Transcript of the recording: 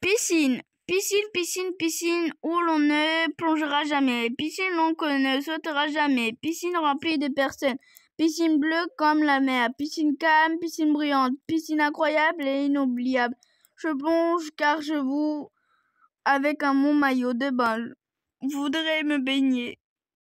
Piscine. Piscine, piscine, piscine, où l'on ne plongera jamais. Piscine, l'on ne sautera jamais. Piscine remplie de personnes. Piscine bleue comme la mer. Piscine calme, piscine brillante. Piscine incroyable et inoubliable. Je plonge car je vous avec un mon maillot de bain. Voudrais me baigner.